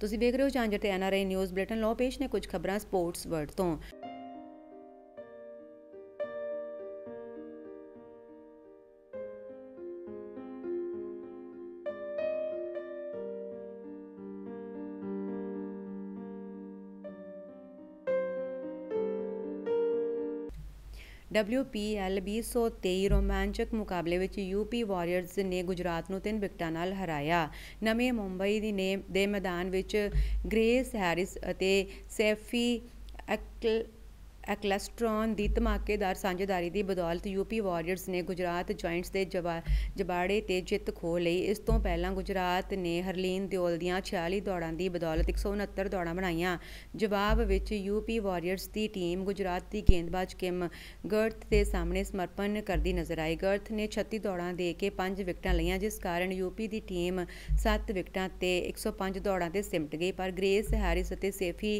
ਤੁਸੀਂ ਵੇਖ ਰਹੇ ਹੋ ਜਾਂਜਰ ਤੇ ਐਨਆਰਆਈ ਨਿਊਜ਼ ਬਲੇਟਨ ਲੋ ਪੇਸ਼ ਨੇ ਕੁਝ ਖਬਰਾਂ ਸਪੋਰਟਸ ਵਰਡ ਤੋਂ WPL 2023 ਰੋਮਾਂਚਕ ਮੁਕਾਬਲੇ ਵਿੱਚ UP ਵਾਰੀਅਰਸ ਨੇ ਗੁਜਰਾਤ ਨੂੰ 3 ਵਿਕਟਾਂ ਨਾਲ ਹਰਾਇਆ ਨਵੇਂ ਮੁੰਬਈ ਦੀ ਨੇ ਦੇ ਮੈਦਾਨ ਵਿੱਚ ਗ੍ਰੇਸ ਹੈਰਿਸ ਅਤੇ ਸੈਫੀ ਐਕਲ ਐਕਲਸਟ੍ਰੋਨ ਦੀ ਧਮਾਕੇਦਾਰ ਸਾਂਝੇਦਾਰੀ ਦੀ ਬਦੌਲਤ ਯੂਪੀ ਵਾਰੀਅਰਸ ਨੇ ਗੁਜਰਾਤ ਜਾਇੰਟਸ ਦੇ ਜਬਾੜੇ ਤੇ ਜਿੱਤ ਖੋ ਲਈ ਇਸ ਤੋਂ ਪਹਿਲਾਂ ਗੁਜਰਾਤ ਨੇ ਹਰਲੀਨ ਦਿਓਲ ਦੀਆਂ 46 ਦੌੜਾਂ ਦੀ ਬਦੌਲਤ 169 ਦੌੜਾਂ ਬਣਾਈਆਂ ਜਵਾਬ ਵਿੱਚ ਯੂਪੀ ਵਾਰੀਅਰਸ ਦੀ ਟੀਮ ਗੁਜਰਾਤ ਦੀ ਗੇਂਦਬਾਜ਼ ਕਿਮ ਗਰਥ ਦੇ ਸਾਹਮਣੇ ਸਮਰਪਣ ਕਰਦੀ ਨਜ਼ਰ ਆਈ ਗਰਥ ਨੇ 36 ਦੌੜਾਂ ਦੇ ਕੇ 5 ਵਿਕਟਾਂ ਲਈਆਂ ਜਿਸ ਕਾਰਨ ਯੂਪੀ ਦੀ ਟੀਮ 7 ਵਿਕਟਾਂ ਤੇ 105 ਦੌੜਾਂ ਤੇ ਸਿਮਟ ਗਈ ਪਰ ਗ੍ਰੇਸ ਹੈਰਿਸ ਅਤੇ ਸੇਫੀ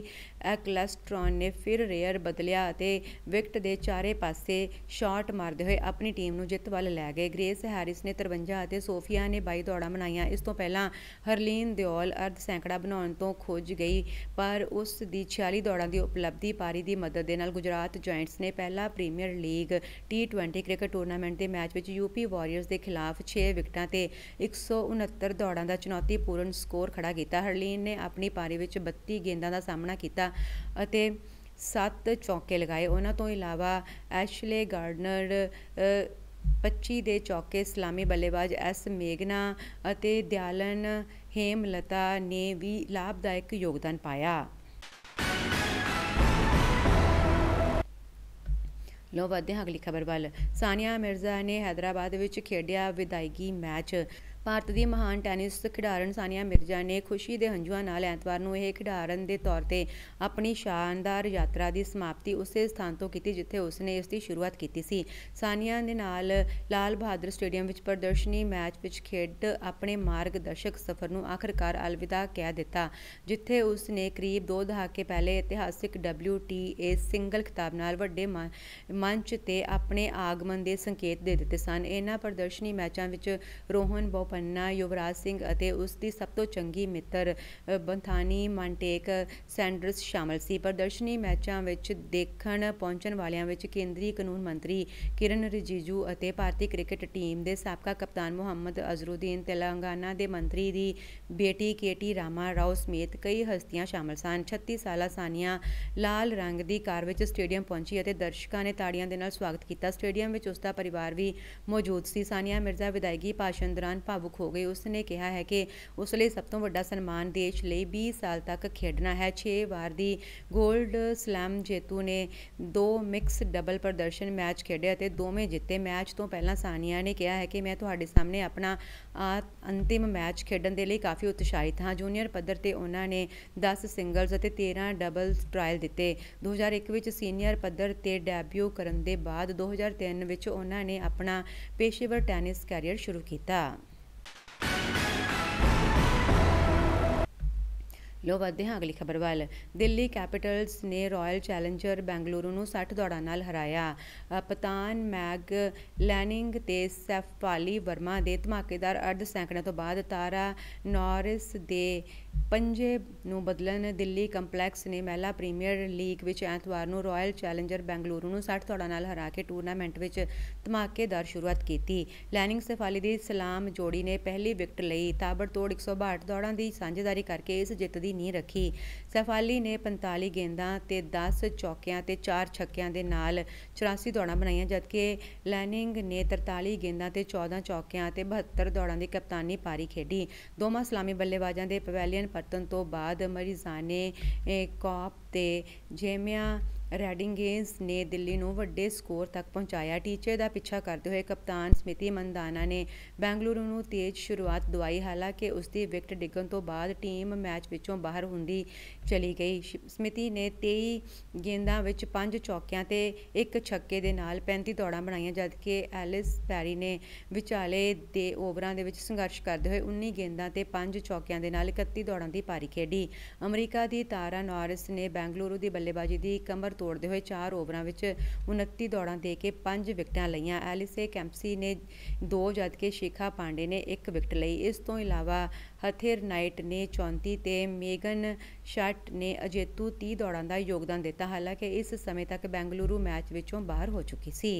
ਐਕਲਸਟ੍ਰੋਨ ਨੇ ਫਿਰ ਰੇਅਰ ਬਦਲਿਆ ਲਿਆ ਅਤੇ ਵਿਕਟ ਦੇ ਚਾਰੇ ਪਾਸੇ ਸ਼ਾਟ ਮਾਰਦੇ ਹੋਏ ਆਪਣੀ ਟੀਮ ਨੂੰ ਜਿੱਤ ਵੱਲ ਲੈ ਗਏ ਗ੍ਰੇਸ ਹੈਰਿਸ ਨੇ 53 ਅਤੇ ਸੋਫੀਆ ਨੇ 22 ਦੌੜਾਂ ਬਣਾਈਆਂ ਇਸ ਤੋਂ ਪਹਿਲਾਂ ਹਰਲੀਨ ਦਿਓਲ ਅਰਧ ਸੈਂਕੜਾ ਬਣਾਉਣ ਤੋਂ ਖੁੱਜ ਗਈ ਪਰ ਉਸ ਦੀ 46 ਦੌੜਾਂ ਦੀ ਉਪਲਬਧੀ ਪਾਰੀ ਦੀ ਮਦਦ ਦੇ ਨਾਲ ਗੁਜਰਾਤ ਜਾਇੰਟਸ ਨੇ ਪਹਿਲਾ premier league T20 cricket tournament ਦੇ ਮੈਚ ਵਿੱਚ ਯੂਪੀ ਵਾਰੀਅਰਸ ਦੇ ਖਿਲਾਫ 6 ਵਿਕਟਾਂ ਤੇ 169 ਦੌੜਾਂ ਦਾ ਚੁਣੌਤੀਪੂਰਨ ਸਕੋਰ ਖੜਾ ਕੀਤਾ ਹਰਲੀਨ ਨੇ ਆਪਣੀ ਪਾਰੀ ਵਿੱਚ 32 ਗੇਂਦਾਂ ਦਾ ਸਾਹਮਣਾ ਕੀਤਾ ਅਤੇ ਸੱਤ ਚੌਕੇ ਲਗਾਏ ਉਹਨਾਂ ਤੋਂ ਇਲਾਵਾ ਐਸ਼ਲੇ ਗਾਰਡਨਰ 25 ਦੇ ਚੌਕੇ ਸਲਾਮੀ ਬੱਲੇਬਾਜ਼ ਐਸ ਮੇਗਨਾ ਅਤੇ ਦਿਆਲਨ ਹੇਮਲਤਾ ਨੇ ਵੀ ਲਾਭਦਾਇਕ ਯੋਗਦਾਨ ਪਾਇਆ ਲੋ ਵਧਦੇ ਅਗਲੀ ਖਬਰ ਵੱਲ ਸਾਨੀਆ ਮਿਰਜ਼ਾ ਨੇ ਹైదరాబాద్ ਵਿੱਚ ਖੇਡਿਆ ਵਿਦਾਇਗੀ ਮੈਚ ਭਾਰਤ ਦੀ ਮਹਾਨ ਟੈਨਿਸ ਖਿਡਾਰਨ ਸਾਨੀਆ ਮਿਰਜ਼ਾ ਨੇ ਖੁਸ਼ੀ ਦੇ ਹੰਝੂਆਂ ਨਾਲ ਐਤਵਾਰ ਨੂੰ ਇਹ ਖਿਡਾਰਨ ਦੇ ਤੌਰ ਤੇ ਆਪਣੀ ਸ਼ਾਨਦਾਰ ਯਾਤਰਾ ਦੀ ਸਮਾਪਤੀ ਉਸੇ ਸਥਾਨ ਤੋਂ ਕੀਤੀ ਜਿੱਥੇ ਉਸਨੇ ਇਸ ਦੀ ਸ਼ੁਰੂਆਤ ਕੀਤੀ ਸੀ ਸਾਨੀਆ ਦੇ ਨਾਲ ਲਾਲ ਬਹਾਦਰ ਸਟੇਡੀਅਮ ਵਿੱਚ ਪ੍ਰਦਰਸ਼ਨੀ ਮੈਚ ਵਿੱਚ ਖੇਡ ਆਪਣੇ ਮਾਰਗਦਰਸ਼ਕ ਸਫ਼ਰ ਨੂੰ ਆਖਰਕਾਰ ਅਲਵਿਦਾ ਕਹਿ ਦਿੱਤਾ ਜਿੱਥੇ ਉਸਨੇ ਕਰੀਬ 2 ਦਹਾਕੇ ਪਹਿਲੇ ਇਤਿਹਾਸਿਕ WTA ਸਿੰਗਲ ਖਿਤਾਬ ਨਾਲ ਵੱਡੇ ਮੰਚ ਤੇ ਆਪਣੇ ਆਗਮਨ ਦੇ ਸੰਕੇਤ ਦੇ ਦਿੱਤੇ ਸਨ ਇਹਨਾਂ ਪ੍ਰਦਰਸ਼ਨੀ ਮੈਚਾਂ ਵਿੱਚ ਰੋਹਨ ਬੋ ਪੋਪੰਨਾ ਯੁਵਰਾਜ ਸਿੰਘ ਅਤੇ ਉਸ ਦੀ ਸਭ ਤੋਂ ਚੰਗੀ ਮਿੱਤਰ ਬੰਥਾਨੀ ਮਾਂਟੇਕ ਸੈਂਡਰਸ ਸ਼ਾਮਲ ਸੀ ਪ੍ਰਦਰਸ਼ਨੀ ਮੈਚਾਂ ਵਿੱਚ ਦੇਖਣ ਪਹੁੰਚਣ ਵਾਲਿਆਂ ਵਿੱਚ ਕੇਂਦਰੀ ਕਾਨੂੰਨ ਮੰਤਰੀ ਕਿਰਨ ਰਿਜੀਜੂ ਅਤੇ ਭਾਰਤੀ ਕ੍ਰਿਕਟ ਟੀਮ ਦੇ ਸਾਬਕਾ ਕਪਤਾਨ ਮੁਹੰਮਦ ਅਜ਼ਰੁਦੀਨ ਤੇਲੰਗਾਨਾ ਦੇ ਮੰਤਰੀ ਦੀ ਬੇਟੀ ਕੇਟੀ ਰਾਮਾ ਰਾਓ ਸਮੇਤ ਕਈ ਹਸਤੀਆਂ ਸ਼ਾਮਲ ਸਨ 36 ਸਾਲਾ ਸਾਨੀਆ ਲਾਲ ਰੰਗ ਦੀ ਕਾਰ ਵਿੱਚ ਸਟੇਡੀਅਮ ਪਹੁੰਚੀ ਅਤੇ ਦਰਸ਼ਕਾਂ ਨੇ ਤਾੜੀਆਂ ਦੇ ਨਾਲ ਸਵਾਗਤ ਕੀਤਾ ਸਟੇਡੀਅਮ ਵਿੱਚ ਉਸ ਦਾ ਪਰਿਵਾਰ ਵੀ ਮੌਜੂਦ ਸੀ ਸਾਨੀਆ ਮਿਰਜ਼ਾ ਵਿਦਾਇਗੀ ਭਾਸ਼ਣ ਦੌਰਾਨ ਭਾਵੁਕ ਹੋ ਗਈ ਉਸ ਨੇ ਕਿਹਾ ਹੈ ਕਿ ਉਸ ਲਈ ਸਭ ਤੋਂ ਵੱਡਾ ਸਨਮਾਨ ਦੇਸ਼ ਲਈ 20 ਸਾਲ ਤੱਕ ਖੇਡਣਾ ਹੈ 6 ਵਾਰ ਦੀ 골ਡ ਸਲੈਮ ਜੇਤੂ ਨੇ ਦੋ ਮਿਕਸ ਡਬਲ ਪ੍ਰਦਰਸ਼ਨ ਮੈਚ ਖੇਡੇ ਅਤੇ ਦੋਵੇਂ ਜਿੱਤੇ ਮੈਚ ਤੋਂ ਪਹਿਲਾਂ ਸਾਨੀਆ ਨੇ ਕਿਹਾ ਹੈ ਕਿ ਮੈਂ ਤੁਹਾਡੇ ਸਾਹਮਣੇ ਆਪਣਾ ਅੰਤਿਮ ਮੈਚ ਖੇਡਣ ਦੇ ਲਈ ਕਾਫੀ ਉਤਸ਼ਾਹਿਤ ਹਾਂ ਜੂਨੀਅਰ ਪੱਧਰ ਤੇ ਉਹਨਾਂ ਨੇ 10 ਸਿੰਗਲਸ ਅਤੇ 13 ਡਬਲਸ ਟ੍ਰਾਇਲ ਦਿੱਤੇ 2001 ਵਿੱਚ ਸੀਨੀਅਰ ਪੱਧਰ ਤੇ ਡੈਬਿਊ ਕਰਨ ਦੇ ਬਾਅਦ 2003 ਵਿੱਚ ਉਹਨਾਂ ਨੇ ਆਪਣਾ ਪੇਸ਼ੇਵਰ ਟੈਨਿਸ ਕੈਰੀਅਰ ਸ਼ੁਰੂ ਕੀਤਾ ਲੋ ਵਧਦੇ ਹਾਂ ਅਗਲੀ ਖਬਰ ਵੱਲ ਦਿੱਲੀ ਕੈਪੀਟਲਸ ਨੇ ਰਾਇਲ ਚੈਲੰਜਰ ਬੈਂਗਲੁਰੂ ਨੂੰ 60 ਦੌੜਾਂ ਨਾਲ ਹਰਾਇਆ ਪਤਾਨ ਮੈਗ ਲੈਨਿੰਗ ਤੇ ਸੈਫਪਾਲੀ ਵਰਮਾ ਦੇ ਧਮਾਕੇਦਾਰ ਅਰਧ ਸੈਂਕੜੇ ਤੋਂ ਬਾਅਦ ਤਾਰਾ ਨੌਰਿਸ ਦੇ ਪੰਜੇ ਨੂੰ ਬਦਲਣ ਦਿੱਲੀ ਕੰਪਲੈਕਸ ਨੇ ਮਹਿਲਾ ਪ੍ਰੀਮੀਅਰ ਲੀਗ ਵਿੱਚ ਐਤਵਾਰ ਨੂੰ ਰਾਇਲ ਚੈਲੰਜਰ ਬੈਂਗਲੁਰੂ ਨੂੰ 60 ਦੌੜਾਂ ਨਾਲ ਹਰਾ ਕੇ ਟੂਰਨਾਮੈਂਟ ਵਿੱਚ ਧਮਾਕੇਦਾਰ ਸ਼ੁਰੂਆਤ ਕੀਤੀ ਲੈਨਿੰਗ ਸੈਫਾਲੀ ਦੀ ਸਲਾਮ ਜੋੜੀ ਨੇ ਪਹਿਲੀ ਵਿਕਟ ਲਈ ਤਾਬੜਤੋੜ 162 ਦੌੜਾਂ ਦੀ ਸਾਂਝੇਦਾਰੀ ਕਰਕੇ ਇਸ ਜਿੱਤ ਦੀ ਦੀ ਨੀਂਹ ਰੱਖੀ ਸਫਾਲੀ ਨੇ 45 ਗੇਂਦਾਂ ਤੇ 10 ਚੌਕਿਆਂ ਤੇ 4 ਛੱਕਿਆਂ ਦੇ ਨਾਲ 84 ਦੌੜਾਂ ਬਣਾਈਆਂ ਜਦਕਿ ਲੈਨਿੰਗ ਨੇ 43 ਗੇਂਦਾਂ ਤੇ 14 ਚੌਕਿਆਂ ਤੇ 72 ਦੌੜਾਂ ਦੀ ਕਪਤਾਨੀ ਪਾਰੀ ਖੇਡੀ ਦੋਵਾਂ ਸਲਾਮੀ ਬੱਲੇਬਾਜ਼ਾਂ ਦੇ ਪਵੈਲੀਅਨ ਪਰਤਨ ਤੋਂ ਬਾਅਦ ਮਰੀਜ਼ਾਨੇ ਕੌਪ ਤੇ ਜੇਮਿਆ ਰੈਡਿੰਗੇਸ ਨੇ ਦਿੱਲੀ ਨੂੰ ਵੱਡੇ ਸਕੋਰ ਤੱਕ ਪਹੁੰਚਾਇਆ ਟੀਚੇ ਦਾ ਪਿੱਛਾ ਕਰਦੇ ਹੋਏ ਕਪਤਾਨ ਸਮਿਤੀ ਮੰਦਾਨਾ ਨੇ ਬੈਂਗਲੁਰੂ ਨੂੰ ਤੇਜ਼ ਸ਼ੁਰੂਆਤ ਦਵਾਈ ਹਾਲਾਂਕਿ ਉਸ ਦੀ ਵਿਕਟ ਡਿੱਗਣ ਤੋਂ ਬਾਅਦ ਟੀਮ ਮੈਚ ਵਿੱਚੋਂ ਬਾਹਰ ਹੁੰਦੀ ਚਲੀ ਗਈ ਸਮਿਤੀ ਨੇ 23 ਗੇਂਦਾਂ ਵਿੱਚ 5 ਚੌਕਿਆਂ ਤੇ ਇੱਕ ਛੱਕੇ ਦੇ ਨਾਲ 35 ਦੌੜਾਂ ਬਣਾਈਆਂ ਜਦਕਿ ਐਲਿਸ ਪੈਰੀ ਨੇ ਵਿਚਾਲੇ ਦੇ ਓਵਰਾਂ ਦੇ ਵਿੱਚ ਸੰਘਰਸ਼ ਕਰਦੇ ਹੋਏ 19 ਗੇਂਦਾਂ ਤੇ 5 ਚੌਕਿਆਂ ਦੇ ਨਾਲ 31 ਦੌੜਾਂ ਦੀ ਪਾਰੀ ਖੇਡੀ ਅਮਰੀਕਾ ਦੀ ਤਾਰਾ ਨੌਰਿਸ ਨੇ ਬੈਂਗਲੁਰੂ ਦੀ ਬੱਲੇਬਾਜ਼ੀ ਦੀ ਕਮਰ ਤੋੜਦੇ ਹੋਏ 4 ਓਵਰਾਂ ਵਿੱਚ 29 ਦੌੜਾਂ ਦੇ ਕੇ 5 ਵਿਕਟਾਂ ਲਈਆਂ ਐਲਿਸੇ ਕੈਂਪਸੀ ਨੇ 2 ਕੇ ਸ਼ੇਖਾ ਪਾਂਡੇ ਨੇ 1 ਵਿਕਟ ਲਈ ਇਸ ਤੋਂ ਇਲਾਵਾ ਹਥੇਰ ਨਾਈਟ ਨੇ 34 ਤੇ ਮੇਗਨ ਸ਼ਟ ਨੇ ਅਜੇਤੂ 30 ਦੌੜਾਂ ਦਾ ਯੋਗਦਾਨ ਦਿੱਤਾ ਹਾਲਾਂਕਿ ਇਸ ਸਮੇਂ ਤੱਕ ਬੈਂਗਲੁਰੂ ਮੈਚ ਵਿੱਚੋਂ ਬਾਹਰ ਹੋ ਚੁੱਕੀ ਸੀ